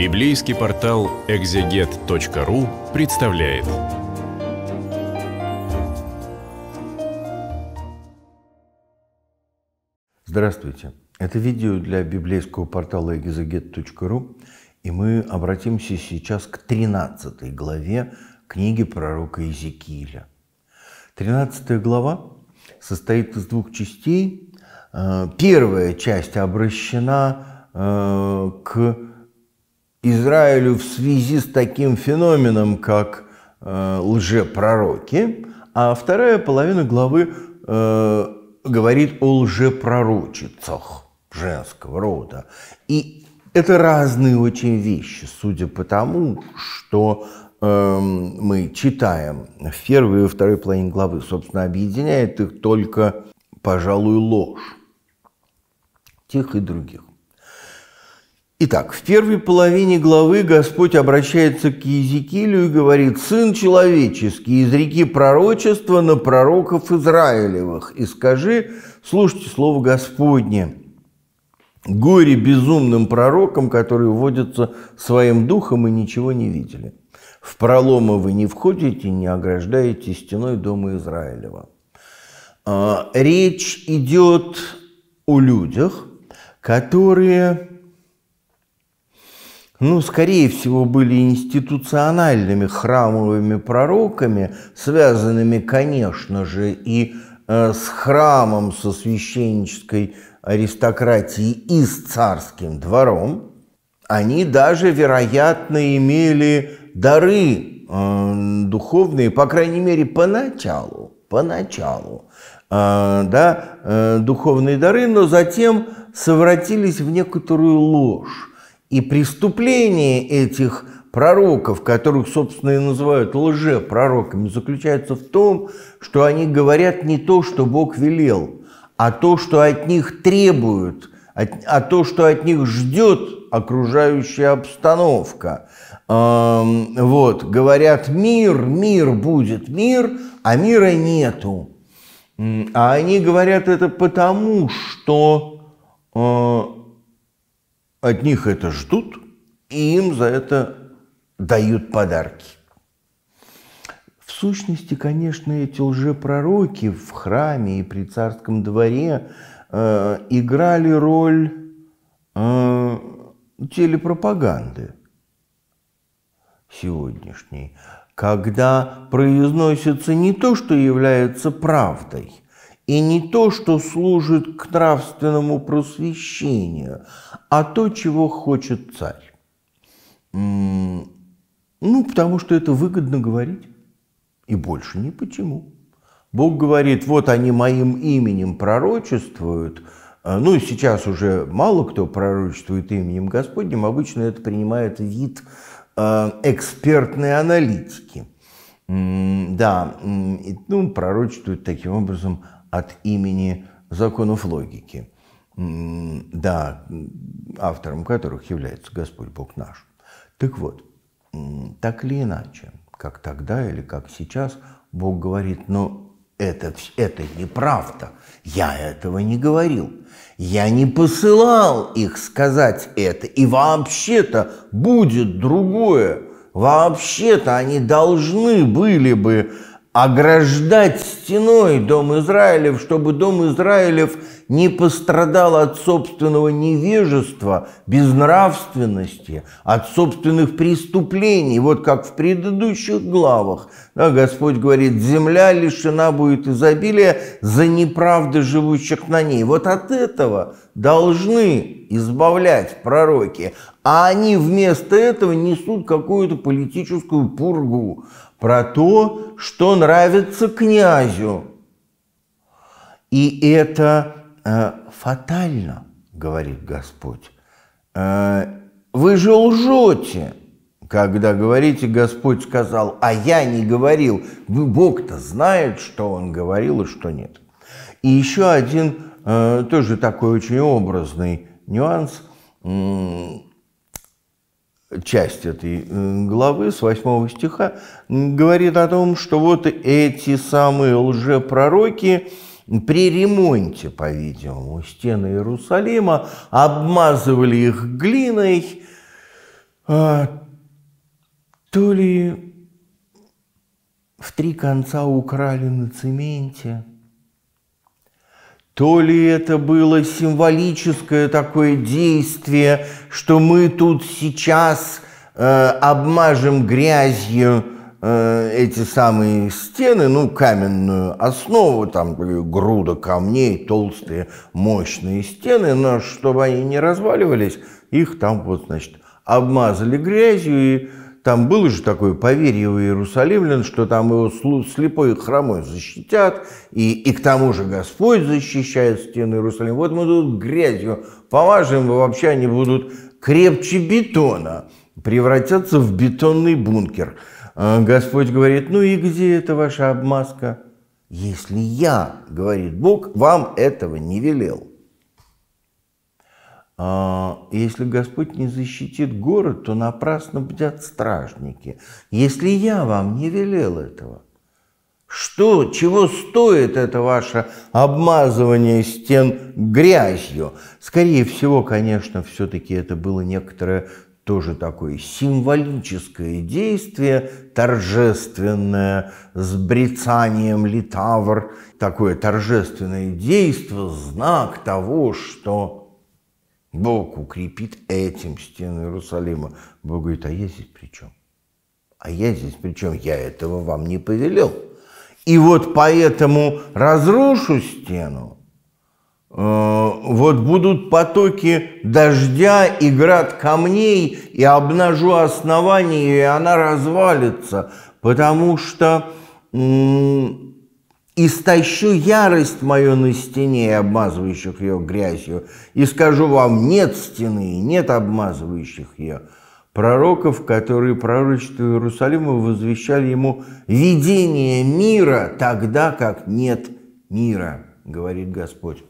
Библейский портал экзегет.ру представляет. Здравствуйте. Это видео для библейского портала экзегет.ру, и мы обратимся сейчас к 13 главе книги пророка Иезекииля. 13 глава состоит из двух частей. Э, первая часть обращена э, к Израилю в связи с таким феноменом, как э, лжепророки, а вторая половина главы э, говорит о лжепророчицах женского рода. И это разные очень вещи, судя по тому, что э, мы читаем в первой и второй половине главы. Собственно, объединяет их только, пожалуй, ложь тех и других. Итак, в первой половине главы Господь обращается к Иезекиилю и говорит, «Сын человеческий, из реки пророчества на пророков Израилевых, и скажи, слушайте слово Господне, горе безумным пророкам, которые водятся своим духом и ничего не видели. В проломы вы не входите, не ограждаете стеной дома Израилева». А, речь идет о людях, которые ну, скорее всего, были институциональными храмовыми пророками, связанными, конечно же, и э, с храмом, со священнической аристократией и с царским двором. Они даже, вероятно, имели дары э, духовные, по крайней мере, поначалу, поначалу, э, да, э, духовные дары, но затем совратились в некоторую ложь и преступление этих пророков, которых, собственно, и называют лжепророками, заключается в том, что они говорят не то, что Бог велел, а то, что от них требуют, а то, что от них ждет окружающая обстановка. Вот, говорят, мир, мир будет, мир, а мира нету. А они говорят это потому, что э, от них это ждут, и им за это дают подарки. В сущности, конечно, эти лжепророки в храме и при царском дворе э, играли роль э, телепропаганды сегодняшней, когда произносится не то, что является правдой, и не то, что служит к нравственному просвещению, а то, чего хочет царь. Ну, потому что это выгодно говорить, и больше ни почему. Бог говорит, вот они моим именем пророчествуют, а, ну и сейчас уже мало кто пророчествует именем Господним, обычно это принимает вид а, экспертной аналитики. Да, ну, пророчествуют таким образом от имени законов логики, да, автором которых является Господь Бог наш. Так вот, так или иначе, как тогда или как сейчас, Бог говорит, "Но это, это неправда, я этого не говорил, я не посылал их сказать это, и вообще-то будет другое, вообще-то они должны были бы ограждать стеной дом Израилев, чтобы дом Израилев не пострадал от собственного невежества, безнравственности, от собственных преступлений. Вот как в предыдущих главах да, Господь говорит, земля лишена будет изобилия за неправды живущих на ней. Вот от этого должны избавлять пророки, а они вместо этого несут какую-то политическую пургу про то, что нравится князю. И это э, фатально, говорит Господь. Э, вы же лжете, когда говорите, Господь сказал, а я не говорил. Бог-то знает, что он говорил и что нет. И еще один э, тоже такой очень образный нюанс – часть этой главы с 8 стиха говорит о том, что вот эти самые лжепророки при ремонте, по-видимому, стены Иерусалима обмазывали их глиной, а, то ли в три конца украли на цементе, то ли это было символическое такое действие, что мы тут сейчас э, обмажем грязью э, эти самые стены, ну, каменную основу, там э, груда камней, толстые, мощные стены, но чтобы они не разваливались, их там вот, значит, обмазали грязью и там было же такое поверье у иерусалимлян, что там его слепой хромой защитят, и, и к тому же Господь защищает стены Иерусалима. Вот мы тут грязью поважим, вообще они будут крепче бетона, превратятся в бетонный бункер. А Господь говорит, ну и где эта ваша обмазка? Если я, говорит Бог, вам этого не велел. А, если Господь не защитит город, то напрасно бдят стражники. Если я вам не велел этого, что, чего стоит это ваше обмазывание стен грязью? Скорее всего, конечно, все-таки это было некоторое тоже такое символическое действие, торжественное, с брецанием литавр, такое торжественное действие, знак того, что Бог укрепит этим стены Иерусалима. Бог говорит, а я здесь при чем? А я здесь при чем? Я этого вам не повелел. И вот поэтому разрушу стену, э, вот будут потоки дождя и град камней, и обнажу основание, и она развалится, потому что истощу ярость мою на стене, обмазывающих ее грязью, и скажу вам, нет стены, нет обмазывающих ее. Пророков, которые пророчат Иерусалиму, возвещали ему видение мира тогда, как нет мира, говорит Господь.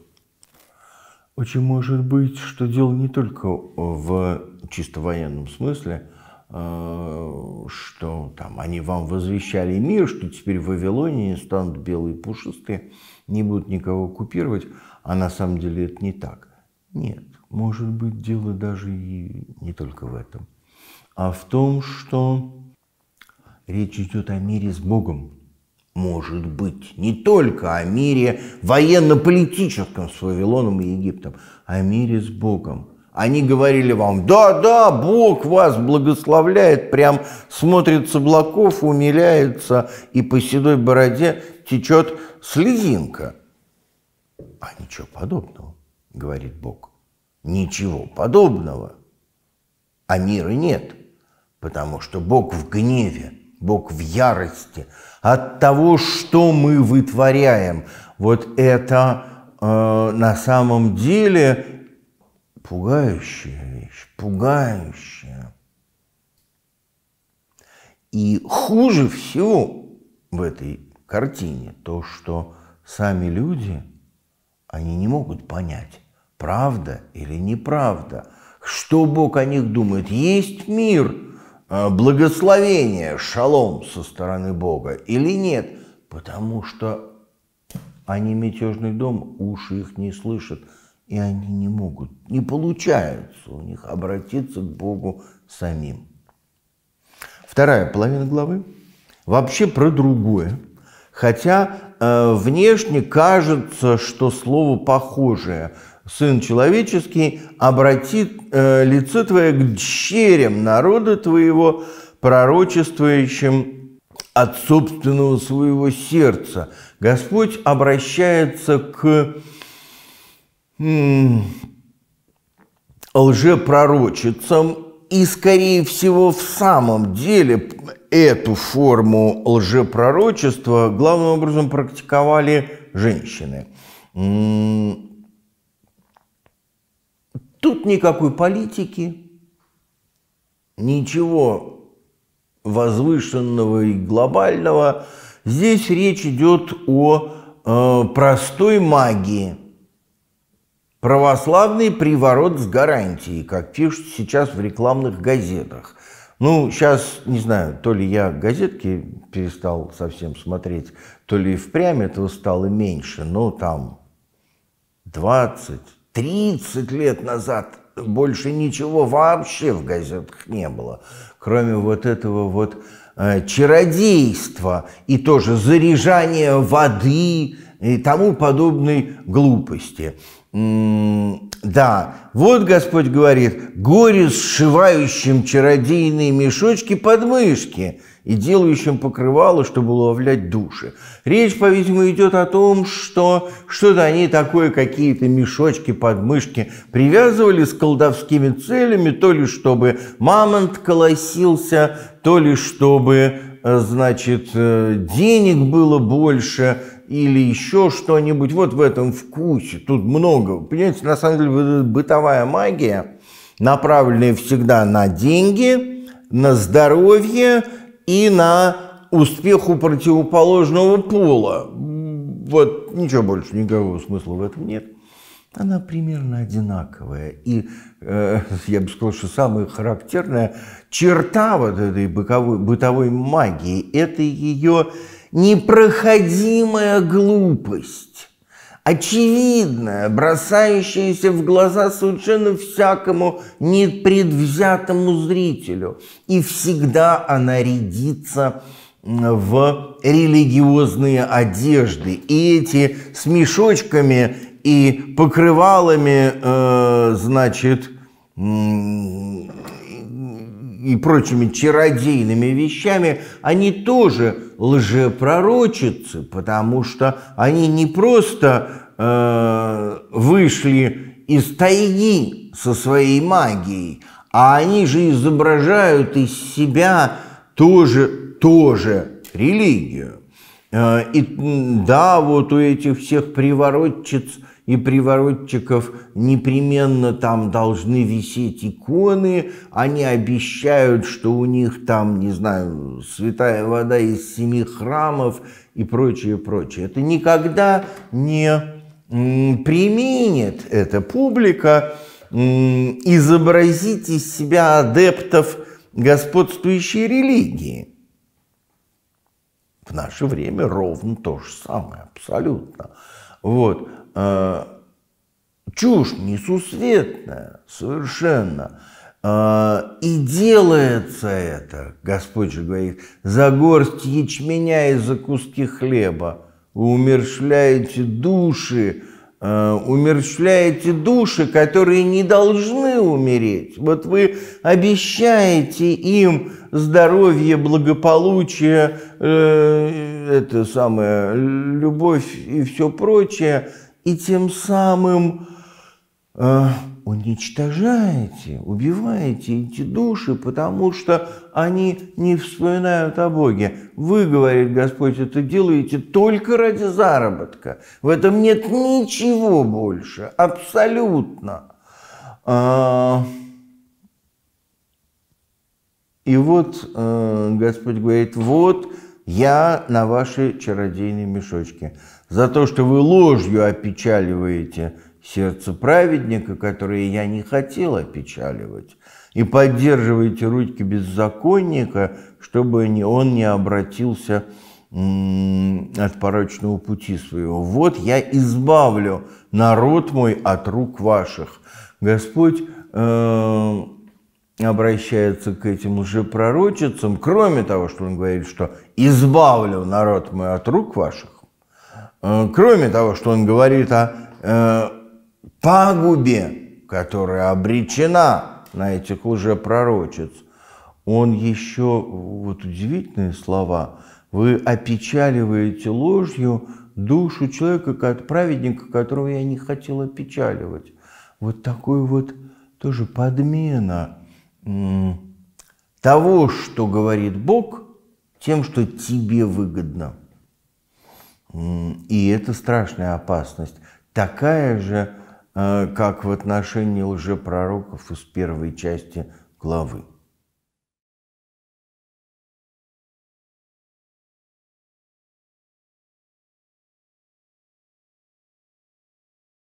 Очень может быть, что дело не только в чисто военном смысле, Э, что там они вам возвещали мир, что теперь в Вавилоне станут белые пушистые, не будут никого купировать, а на самом деле это не так. Нет, может быть, дело даже и не только в этом, а в том, что речь идет о мире с Богом. Может быть, не только о мире военно-политическом с Вавилоном и Египтом, а о мире с Богом – они говорили вам, да-да, Бог вас благословляет, прям смотрит с облаков, умиляется, и по седой бороде течет слезинка. А ничего подобного, говорит Бог. Ничего подобного. А мира нет, потому что Бог в гневе, Бог в ярости от того, что мы вытворяем. Вот это э, на самом деле Пугающая вещь, пугающая. И хуже всего в этой картине то, что сами люди, они не могут понять, правда или неправда, что Бог о них думает. Есть мир, а, благословение, шалом со стороны Бога или нет, потому что они мятежный дом, уши их не слышат – и они не могут, не получается у них обратиться к Богу самим. Вторая половина главы вообще про другое. Хотя э, внешне кажется, что слово похожее «сын человеческий» обратит э, лицо твое к дщерям народа твоего, пророчествующим от собственного своего сердца. Господь обращается к лжепророчицам, и, скорее всего, в самом деле эту форму лжепророчества главным образом практиковали женщины. Тут никакой политики, ничего возвышенного и глобального. Здесь речь идет о э, простой магии – Православный приворот с гарантией, как пишут сейчас в рекламных газетах. Ну, сейчас, не знаю, то ли я газетки перестал совсем смотреть, то ли впрямь этого стало меньше, но там 20, 30 лет назад больше ничего вообще в газетах не было, кроме вот этого вот э, чародейства и тоже заряжания воды и тому подобной глупости. Да, вот Господь говорит, горе сшивающим чародейные мешочки подмышки и делающим покрывало, чтобы уловлять души. Речь, по-видимому, идет о том, что что-то они такое, какие-то мешочки, подмышки привязывали с колдовскими целями, то ли чтобы мамонт колосился, то ли чтобы э, значит, э, денег было больше, или еще что-нибудь вот в этом вкусе. Тут много. Понимаете, на самом деле бытовая магия, направленная всегда на деньги, на здоровье и на успеху противоположного пола. Вот ничего больше, никакого смысла в этом нет. Она примерно одинаковая. И э, я бы сказал, что самая характерная черта вот этой боковой, бытовой магии – это ее непроходимая глупость, очевидная, бросающаяся в глаза совершенно всякому непредвзятому зрителю. И всегда она рядится в религиозные одежды. И эти с мешочками и покрывалами, э, значит, и прочими чародейными вещами, они тоже лжепророчицы, потому что они не просто э, вышли из тайги со своей магией, а они же изображают из себя тоже, тоже религию. Э, и да, вот у этих всех приворотчиц – и приворотчиков непременно там должны висеть иконы, они обещают, что у них там, не знаю, святая вода из семи храмов и прочее, прочее. Это никогда не применит эта публика изобразить из себя адептов господствующей религии. В наше время ровно то же самое, абсолютно. Вот. А, чушь несусветная совершенно. А, и делается это, Господь же говорит, за горсть ячменя и за куски хлеба. Вы умершляете души, а, умершляете души, которые не должны умереть. Вот вы обещаете им здоровье, благополучие, э, это самое, любовь и все прочее, и тем самым э, уничтожаете, убиваете эти души, потому что они не вспоминают о Боге. Вы, говорит Господь, это делаете только ради заработка. В этом нет ничего больше, абсолютно. А... И вот э, Господь говорит, вот я на ваши чародейные мешочки, за то, что вы ложью опечаливаете сердце праведника, которое я не хотел опечаливать, и поддерживаете руки беззаконника, чтобы он не обратился от порочного пути своего. Вот я избавлю народ мой от рук ваших. Господь э, обращается к этим уже пророчицам. кроме того, что он говорит, что «избавлю народ мой от рук ваших», э, кроме того, что он говорит о э, пагубе, которая обречена на этих уже пророчиц, он еще, вот удивительные слова, вы опечаливаете ложью душу человека, как праведника, которого я не хотел опечаливать. Вот такой вот тоже подмена – того, что говорит Бог, тем, что тебе выгодно. И это страшная опасность. Такая же, э, как в отношении лжепророков из первой части главы.